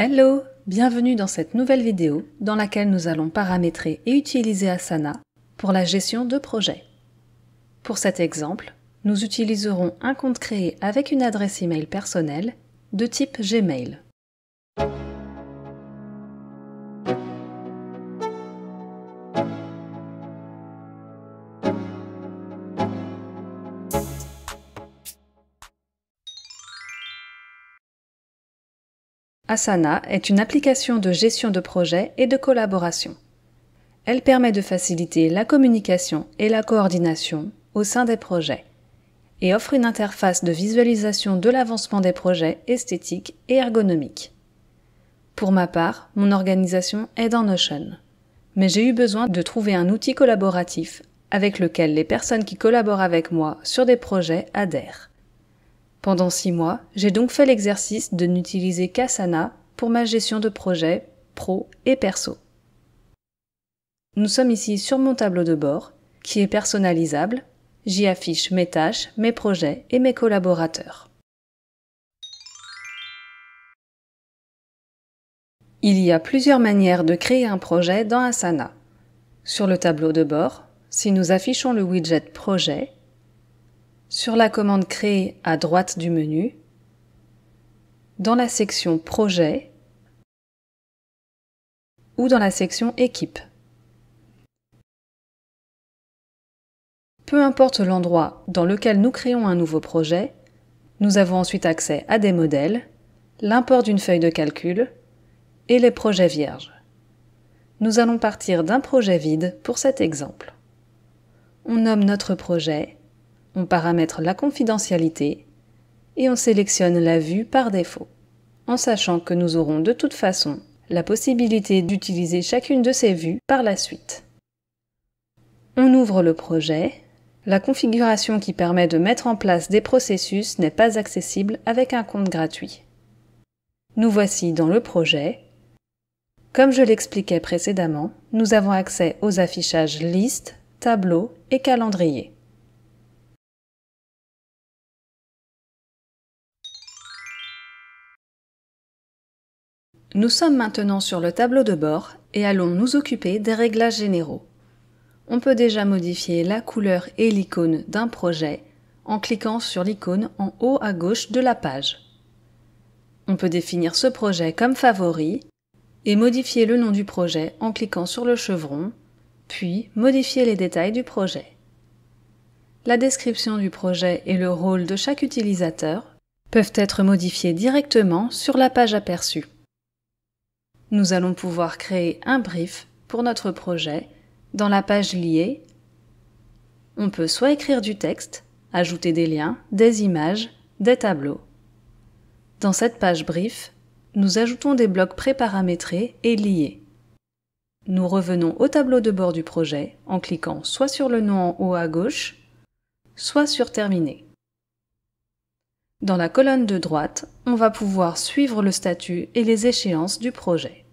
Hello Bienvenue dans cette nouvelle vidéo dans laquelle nous allons paramétrer et utiliser Asana pour la gestion de projets. Pour cet exemple, nous utiliserons un compte créé avec une adresse email personnelle de type Gmail. Asana est une application de gestion de projet et de collaboration. Elle permet de faciliter la communication et la coordination au sein des projets et offre une interface de visualisation de l'avancement des projets esthétiques et ergonomiques. Pour ma part, mon organisation est dans Notion, mais j'ai eu besoin de trouver un outil collaboratif avec lequel les personnes qui collaborent avec moi sur des projets adhèrent. Pendant six mois, j'ai donc fait l'exercice de n'utiliser qu'Asana pour ma gestion de projets pro et perso. Nous sommes ici sur mon tableau de bord, qui est personnalisable. J'y affiche mes tâches, mes projets et mes collaborateurs. Il y a plusieurs manières de créer un projet dans Asana. Sur le tableau de bord, si nous affichons le widget Projet, sur la commande Créer à droite du menu, dans la section Projet ou dans la section Équipe. Peu importe l'endroit dans lequel nous créons un nouveau projet, nous avons ensuite accès à des modèles, l'import d'une feuille de calcul et les projets vierges. Nous allons partir d'un projet vide pour cet exemple. On nomme notre projet on paramètre la confidentialité et on sélectionne la vue par défaut, en sachant que nous aurons de toute façon la possibilité d'utiliser chacune de ces vues par la suite. On ouvre le projet. La configuration qui permet de mettre en place des processus n'est pas accessible avec un compte gratuit. Nous voici dans le projet. Comme je l'expliquais précédemment, nous avons accès aux affichages liste, tableaux et calendrier. Nous sommes maintenant sur le tableau de bord et allons nous occuper des réglages généraux. On peut déjà modifier la couleur et l'icône d'un projet en cliquant sur l'icône en haut à gauche de la page. On peut définir ce projet comme favori et modifier le nom du projet en cliquant sur le chevron, puis modifier les détails du projet. La description du projet et le rôle de chaque utilisateur peuvent être modifiés directement sur la page aperçue. Nous allons pouvoir créer un brief pour notre projet dans la page liée. On peut soit écrire du texte, ajouter des liens, des images, des tableaux. Dans cette page brief, nous ajoutons des blocs préparamétrés et liés. Nous revenons au tableau de bord du projet en cliquant soit sur le nom en haut à gauche, soit sur Terminer. Dans la colonne de droite, on va pouvoir suivre le statut et les échéances du projet.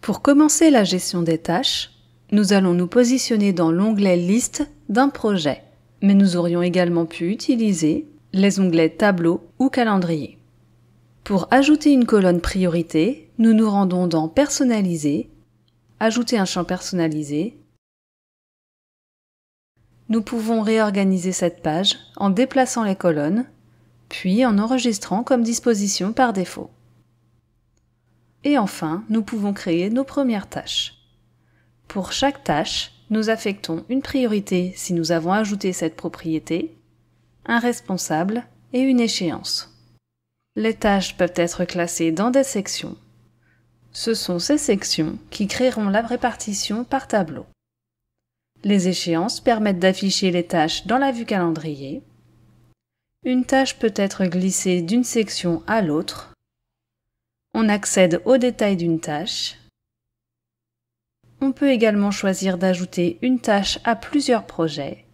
Pour commencer la gestion des tâches, nous allons nous positionner dans l'onglet Liste d'un projet, mais nous aurions également pu utiliser les onglets Tableau ou Calendrier. Pour ajouter une colonne Priorité, nous nous rendons dans Personnaliser ajouter un champ personnalisé. Nous pouvons réorganiser cette page en déplaçant les colonnes, puis en enregistrant comme disposition par défaut. Et enfin, nous pouvons créer nos premières tâches. Pour chaque tâche, nous affectons une priorité si nous avons ajouté cette propriété, un responsable et une échéance. Les tâches peuvent être classées dans des sections ce sont ces sections qui créeront la répartition par tableau. Les échéances permettent d'afficher les tâches dans la vue calendrier. Une tâche peut être glissée d'une section à l'autre. On accède aux détails d'une tâche. On peut également choisir d'ajouter une tâche à plusieurs projets,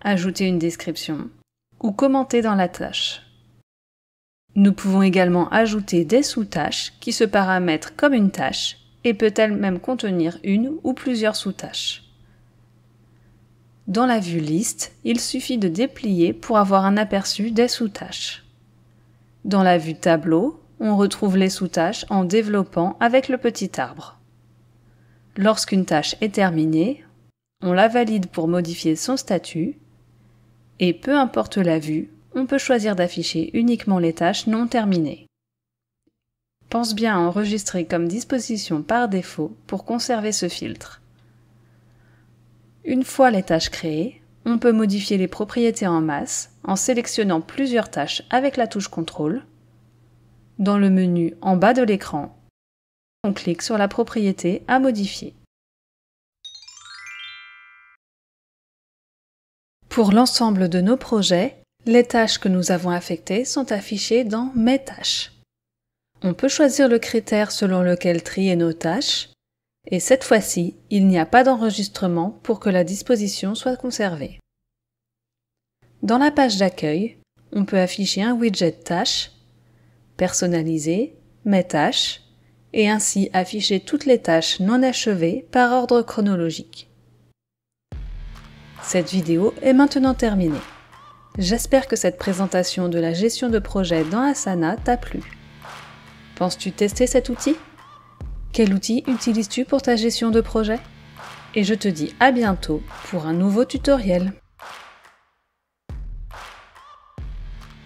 ajouter une description ou commenter dans la tâche. Nous pouvons également ajouter des sous-tâches qui se paramètrent comme une tâche et peut-elle même contenir une ou plusieurs sous-tâches. Dans la vue liste, il suffit de déplier pour avoir un aperçu des sous-tâches. Dans la vue tableau, on retrouve les sous-tâches en développant avec le petit arbre. Lorsqu'une tâche est terminée, on la valide pour modifier son statut et peu importe la vue, on peut choisir d'afficher uniquement les tâches non terminées. Pense bien à enregistrer comme disposition par défaut pour conserver ce filtre. Une fois les tâches créées, on peut modifier les propriétés en masse en sélectionnant plusieurs tâches avec la touche Contrôle. Dans le menu en bas de l'écran, on clique sur la propriété à modifier. Pour l'ensemble de nos projets, les tâches que nous avons affectées sont affichées dans Mes tâches. On peut choisir le critère selon lequel trier nos tâches, et cette fois-ci, il n'y a pas d'enregistrement pour que la disposition soit conservée. Dans la page d'accueil, on peut afficher un widget tâches, personnaliser Mes tâches, et ainsi afficher toutes les tâches non achevées par ordre chronologique. Cette vidéo est maintenant terminée. J'espère que cette présentation de la gestion de projet dans Asana t'a plu. Penses-tu tester cet outil Quel outil utilises-tu pour ta gestion de projet Et je te dis à bientôt pour un nouveau tutoriel.